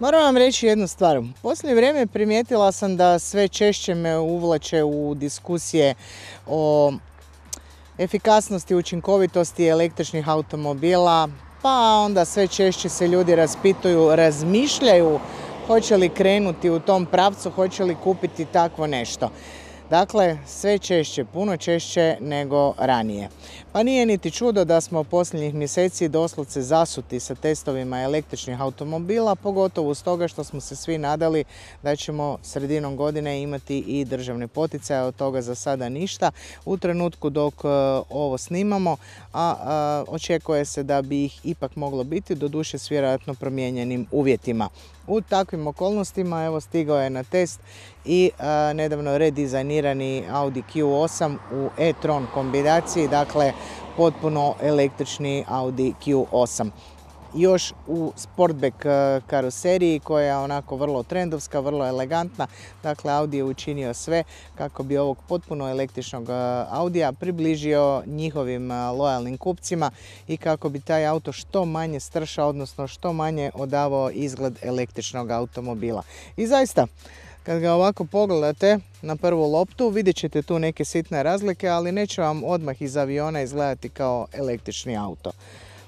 Moram vam reći jednu stvar. Poslije vrijeme primijetila sam da sve češće me uvlače u diskusije o efikasnosti, učinkovitosti električnih automobila, pa onda sve češće se ljudi raspituju, razmišljaju hoće li krenuti u tom pravcu, hoće li kupiti takvo nešto. Dakle, sve češće, puno češće nego ranije. Pa nije niti čudo da smo posljednjih mjeseci doslovce zasuti sa testovima električnih automobila, pogotovo s toga što smo se svi nadali da ćemo sredinom godine imati i državne poticaje, od toga za sada ništa. U trenutku dok e, ovo snimamo, a, a očekuje se da bi ih ipak moglo biti, doduše s vjerojatno promijenjenim uvjetima. U takvim okolnostima evo stigao je na test i nedavno redizajnirani Audi Q8 u e-tron kombinaciji, dakle potpuno električni Audi Q8 još u Sportback eh, karoseriji koja je onako vrlo trendovska, vrlo elegantna. Dakle, Audi je učinio sve kako bi ovog potpuno električnog eh, Audija približio njihovim eh, lojalnim kupcima i kako bi taj auto što manje stršao, odnosno što manje odavao izgled električnog automobila. I zaista, kad ga ovako pogledate na prvu loptu, vidjet ćete tu neke sitne razlike, ali neće vam odmah iz aviona izgledati kao električni auto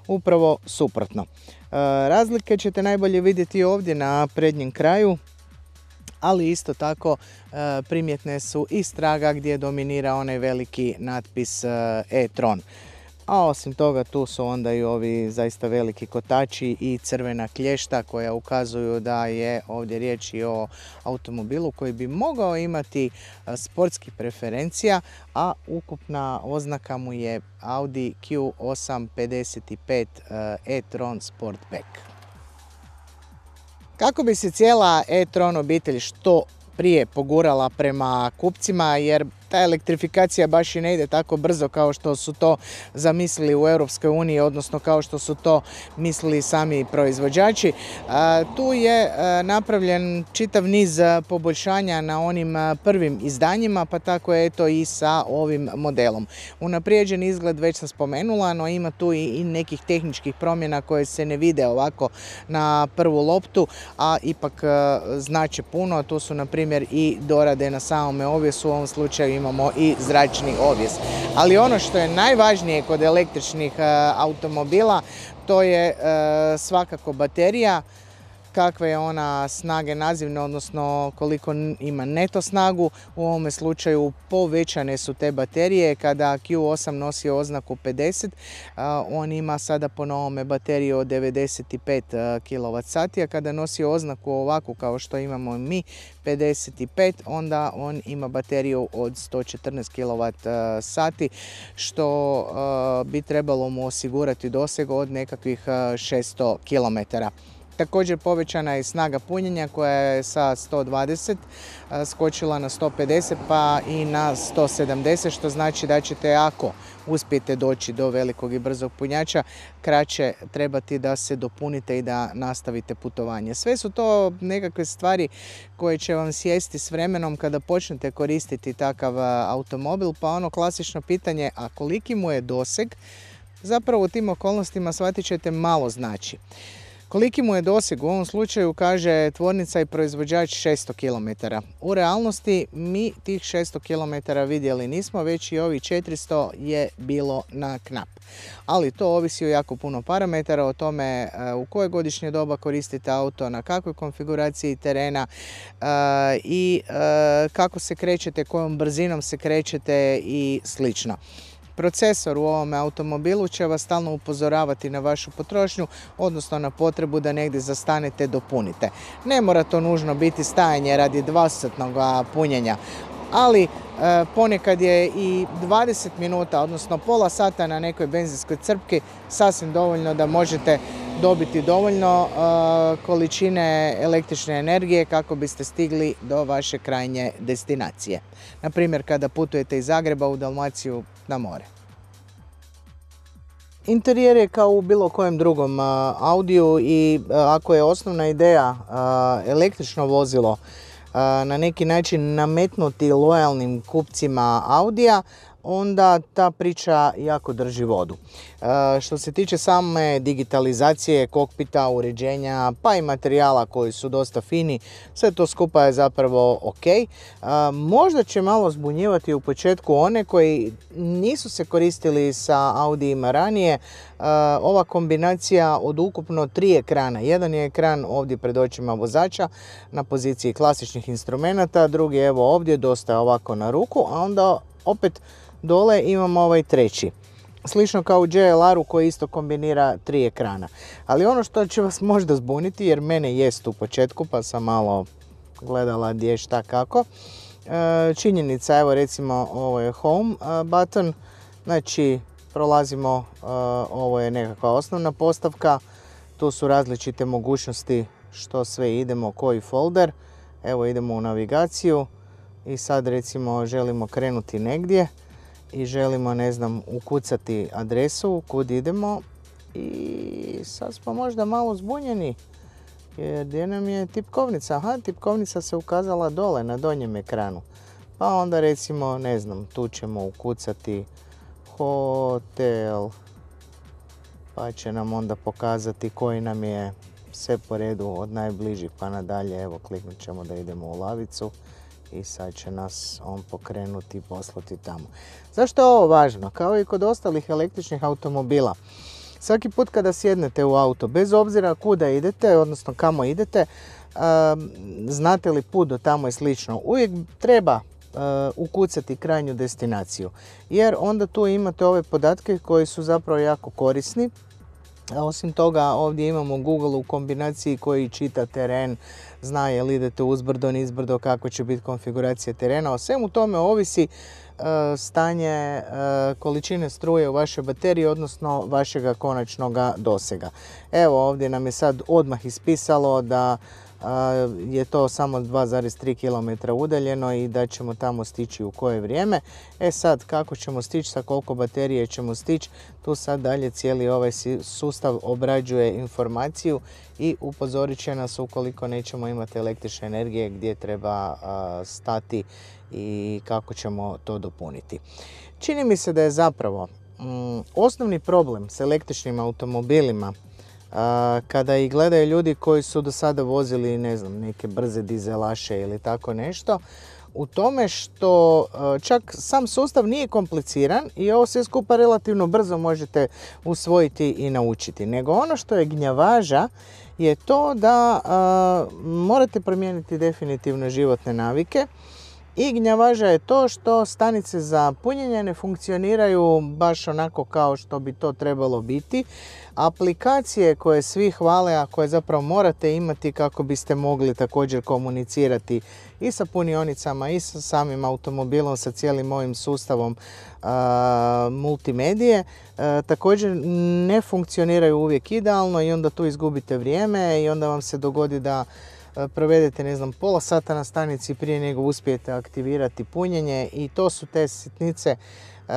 upravo suprotno. E, razlike ćete najbolje vidjeti ovdje na prednjem kraju, ali isto tako e, primjetne su i straga gdje dominira onaj veliki natpis e, e-tron. A osim toga tu su onda i ovi zaista veliki kotači i crvena klješta koja ukazuju da je ovdje riječ i o automobilu koji bi mogao imati sportski preferencija, a ukupna oznaka mu je Audi Q855 e, e-tron Sportback. Kako bi se cijela e-tron obitelj što prije pogurala prema kupcima jer ta elektrifikacija baš i ne ide tako brzo kao što su to zamislili u Europskoj uniji, odnosno kao što su to mislili sami proizvođači. Tu je e, napravljen čitav niz e, poboljšanja na onim e, prvim izdanjima, pa tako je to i sa ovim modelom. Unaprijeđen izgled već sam spomenula, no ima tu i nekih tehničkih promjena koje se ne vide ovako na prvu loptu, a ipak znači puno. Tu su, na primjer, i dorade na samome ovjesu, u ovom slučaju imamo i zračni ovjes. Ali ono što je najvažnije kod električnih e, automobila to je e, svakako baterija kakve je ona snage nazivne, odnosno koliko ima neto snagu. U ovom slučaju povećane su te baterije. Kada Q8 nosi oznaku 50, on ima sada po novome bateriju od 95 kWh, a kada nosi oznaku ovakvu kao što imamo mi 55, onda on ima bateriju od 114 kWh, što bi trebalo mu osigurati doseg od nekakvih 600 km. Također povećana je snaga punjenja koja je sa 120 skočila na 150 pa i na 170 što znači da ćete ako uspijete doći do velikog i brzog punjača, kraće trebati da se dopunite i da nastavite putovanje. Sve su to nekakve stvari koje će vam sjesti s vremenom kada počnete koristiti takav automobil, pa ono klasično pitanje, a koliki mu je doseg, zapravo u tim okolnostima shvatit ćete malo znači. Koliki mu je doseg u ovom slučaju kaže tvornica i proizvođač 600 km. U realnosti mi tih 600 km vidjeli nismo, već i ovi 400 je bilo na knap. Ali to ovisi o jako puno parametara, o tome e, u koje godišnje doba koristite auto, na kakvoj konfiguraciji terena e, i e, kako se krećete, kojom brzinom se krećete i slično. Procesor u ovome automobilu će vas stalno upozoravati na vašu potrošnju, odnosno na potrebu da negdje zastanete, dopunite. Ne mora to nužno biti stajanje radi dvasatnog punjenja, ali e, ponekad je i 20 minuta, odnosno pola sata na nekoj benzinskoj crpki sasvim dovoljno da možete dobiti dovoljno količine električne energije kako biste stigli do vaše krajnje destinacije. Na primjer kada putujete iz Zagreba u Dalmaciju na more. Interijer je kao u bilo kojem drugom audiju i ako je osnovna ideja električno vozilo na neki način nametnuti lojalnim kupcima Audija, onda ta priča jako drži vodu. E, što se tiče same digitalizacije kokpita, uređenja, pa i materijala koji su dosta fini, sve to skupa je zapravo ok. E, možda će malo zbunjivati u početku one koji nisu se koristili sa Audijima ranije. E, ova kombinacija od ukupno tri ekrana. Jedan je ekran ovdje pred očima vozača na poziciji klasičnih instrumenata, drugi evo ovdje dosta ovako na ruku, a onda opet dole imamo ovaj treći. Slično kao u JLR-u koji isto kombinira tri ekrana. Ali ono što će vas možda zbuniti, jer mene jest u početku pa sam malo gledala gdje šta kako. E, činjenica, evo recimo ovo je home e, button, znači prolazimo, e, ovo je nekakva osnovna postavka, tu su različite mogućnosti što sve idemo, koji folder. Evo idemo u navigaciju i sad recimo želimo krenuti negdje i želimo, ne znam, ukucati adresu kud idemo i sad smo možda malo zbunjeni jer gdje nam je tipkovnica? Aha, tipkovnica se ukazala dole na donjem ekranu. Pa onda recimo, ne znam, tu ćemo ukucati hotel, pa će nam onda pokazati koji nam je sve po redu od najbližih pa nadalje. Evo, kliknut ćemo da idemo u lavicu i sad će nas on pokrenuti i poslati tamo. Zašto je ovo važno? Kao i kod ostalih električnih automobila. Svaki put kada sjednete u auto, bez obzira kuda idete, odnosno kamo idete, znate li put do tamo i slično, uvijek treba eh, ukucati krajnju destinaciju. Jer onda tu imate ove podatke koji su zapravo jako korisni osim toga ovdje imamo Google u kombinaciji koji čita teren, zna je li idete uzbrdo, nizbrdo, kako će biti konfiguracija terena. O svemu tome ovisi e, stanje e, količine struje u vašoj bateriji, odnosno vašega konačnog dosega. Evo ovdje nam je sad odmah ispisalo da je to samo 2,3 km udaljeno i da ćemo tamo stići u koje vrijeme. E sad, kako ćemo stići, sa koliko baterije ćemo stići, tu sad dalje cijeli ovaj sustav obrađuje informaciju i upozorit će nas ukoliko nećemo imati električne energije gdje treba stati i kako ćemo to dopuniti. Čini mi se da je zapravo mm, osnovni problem s električnim automobilima kada ih gledaju ljudi koji su do sada vozili ne znam, neke brze dizelaše ili tako nešto, u tome što čak sam sustav nije kompliciran i ovo sve skupa relativno brzo možete usvojiti i naučiti. Nego ono što je gnjavaža je to da morate promijeniti definitivno životne navike i gnjavaža je to što stanice za punjenje ne funkcioniraju baš onako kao što bi to trebalo biti. Aplikacije koje svi hvale, a koje zapravo morate imati kako biste mogli također komunicirati i sa punionicama i sa samim automobilom, sa cijelim ovim sustavom multimedije, e, također ne funkcioniraju uvijek idealno i onda tu izgubite vrijeme i onda vam se dogodi da E, provedete ne znam pola sata na stanici prije nego uspijete aktivirati punjenje i to su te sitnice e,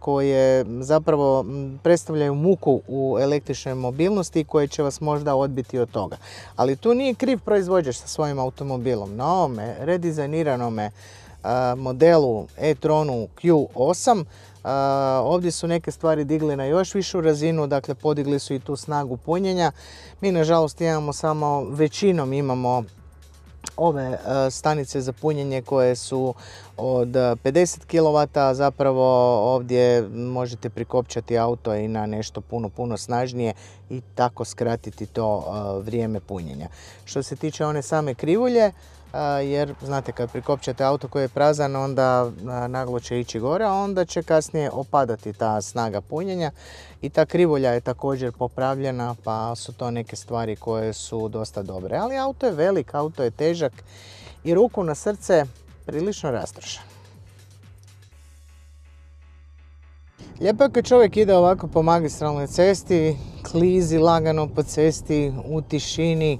koje zapravo predstavljaju muku u električnoj mobilnosti koje će vas možda odbiti od toga. Ali tu nije kriv proizvođač sa svojim automobilom. Na ovome redizajniranome e, modelu e-tronu Q8 Ovdje su neke stvari digle na još višu razinu, dakle podigli su i tu snagu punjenja. Mi nažalost imamo samo, većinom imamo ove e, stanice za punjenje koje su od 50 kW, zapravo ovdje možete prikopčati auto i na nešto puno, puno snažnije i tako skratiti to e, vrijeme punjenja. Što se tiče one same krivulje, jer znate kad prikopčate auto koji je prazan onda naglo će ići gore, a onda će kasnije opadati ta snaga punjenja i ta krivolja je također popravljena pa su to neke stvari koje su dosta dobre. Ali auto je velik, auto je težak i ruku na srce prilično rastrošan. Lijepo je kad čovjek ide ovako po magistralnoj cesti, klizi lagano po cesti u tišini,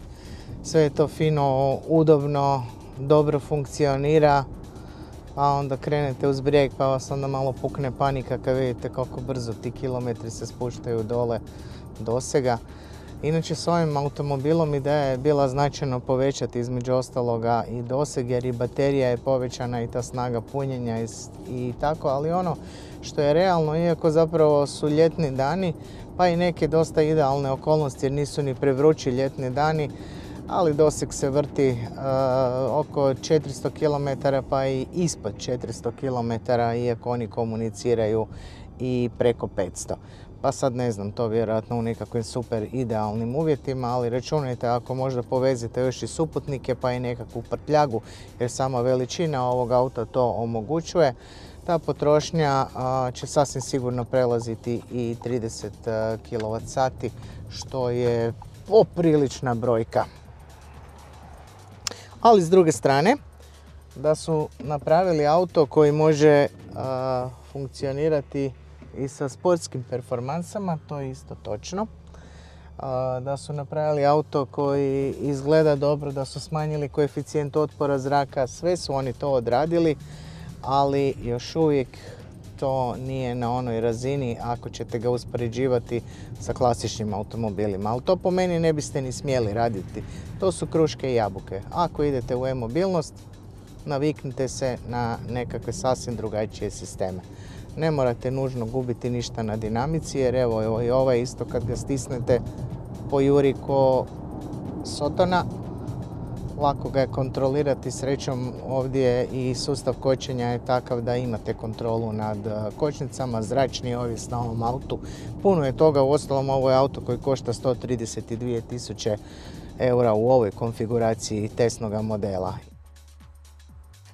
sve je to fino, udobno, dobro funkcionira, a onda krenete uz brijeg pa vas onda malo pukne panika kad vidite kako brzo ti kilometri se spuštaju dole dosega. Inače s ovim automobilom ideja je bila značajno povećati između ostaloga i doseg jer i baterija je povećana i ta snaga punjenja i, i tako, ali ono što je realno, iako zapravo su ljetni dani, pa i neke dosta idealne okolnosti jer nisu ni prevrući ljetni dani, ali doseg se vrti e, oko 400 km pa i ispod 400 km iako oni komuniciraju i preko 500. Pa sad ne znam, to vjerojatno u nekakvim super idealnim uvjetima, ali računajte ako možda povezite još i suputnike pa i nekakvu prtljagu jer sama veličina ovog auta to omogućuje. Ta potrošnja e, će sasvim sigurno prelaziti i 30 e, kWh što je poprilična brojka ali s druge strane da su napravili auto koji može funkcionirati i sa sportskim performansama, to je isto točno. da su napravili auto koji izgleda dobro, da su smanjili koeficijent otpora zraka, sve su oni to odradili, ali još uvijek to nije na onoj razini ako ćete ga uspoređivati sa klasičnim automobilima. Ali to po meni ne biste ni smjeli raditi. To su kruške i jabuke. Ako idete u e-mobilnost, naviknite se na nekakve sasvim drugačije sisteme. Ne morate nužno gubiti ništa na dinamici, jer evo i ovaj isto kad ga stisnete po ko sotona, lako ga je kontrolirati. Srećom ovdje i sustav kočenja je takav da imate kontrolu nad e, kočnicama, zračni ovis na ovom autu. Puno je toga, u ostalom ovo je auto koji košta 132 tisuće eura u ovoj konfiguraciji tesnoga modela.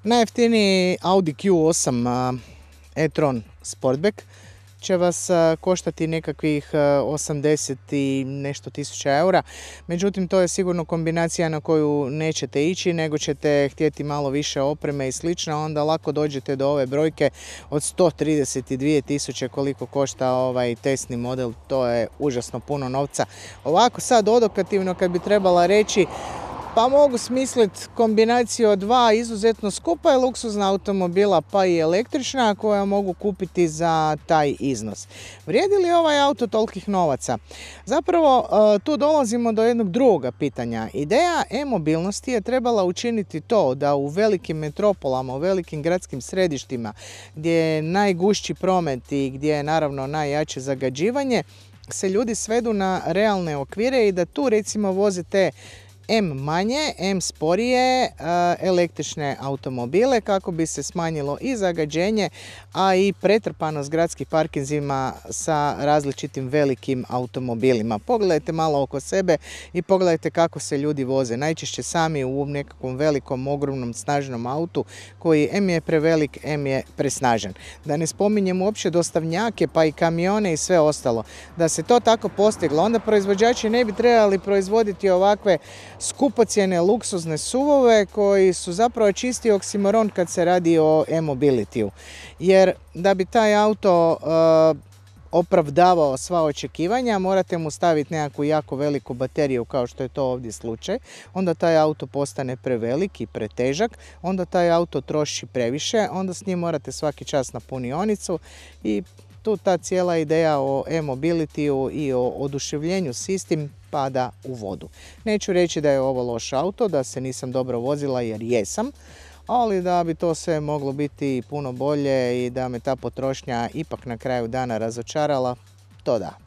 Najjeftiniji Audi Q8 e, e-tron Sportback će vas e, koštati nekakvih 80 e, i nešto tisuća eura. Međutim, to je sigurno kombinacija na koju nećete ići, nego ćete htjeti malo više opreme i slično, onda lako dođete do ove brojke od 132 tisuće koliko košta ovaj testni model, to je užasno puno novca. Ovako sad odokativno kad bi trebala reći pa mogu smisliti kombinaciju dva izuzetno skupa je luksuzna automobila pa i električna koja mogu kupiti za taj iznos. Vrijedi li ovaj auto tolkih novaca? Zapravo e, tu dolazimo do jednog drugoga pitanja. Ideja e-mobilnosti je trebala učiniti to da u velikim metropolama, u velikim gradskim središtima gdje je najgušći promet i gdje je naravno najjače zagađivanje se ljudi svedu na realne okvire i da tu recimo vozite M manje, M sporije e, električne automobile kako bi se smanjilo i zagađenje, a i pretrpanost gradskih parkinzima sa različitim velikim automobilima. Pogledajte malo oko sebe i pogledajte kako se ljudi voze. Najčešće sami u nekakvom velikom, ogromnom, snažnom autu koji M je prevelik, M je presnažen. Da ne spominjem uopće dostavnjake pa i kamione i sve ostalo. Da se to tako postiglo, onda proizvođači ne bi trebali proizvoditi ovakve Skupocijene, luksuzne suvove koji su zapravo čisti oksimoron kad se radi o e-mobilitiju. Jer da bi taj auto eh, opravdavao sva očekivanja, morate mu staviti nekakvu jako veliku bateriju kao što je to ovdje slučaj, onda taj auto postane prevelik i pretežak, onda taj auto troši previše, onda s njim morate svaki čas na punionicu i tu ta cijela ideja o e mobility i o oduševljenju s istim pada u vodu. Neću reći da je ovo loš auto, da se nisam dobro vozila jer jesam, ali da bi to sve moglo biti puno bolje i da me ta potrošnja ipak na kraju dana razočarala, to da,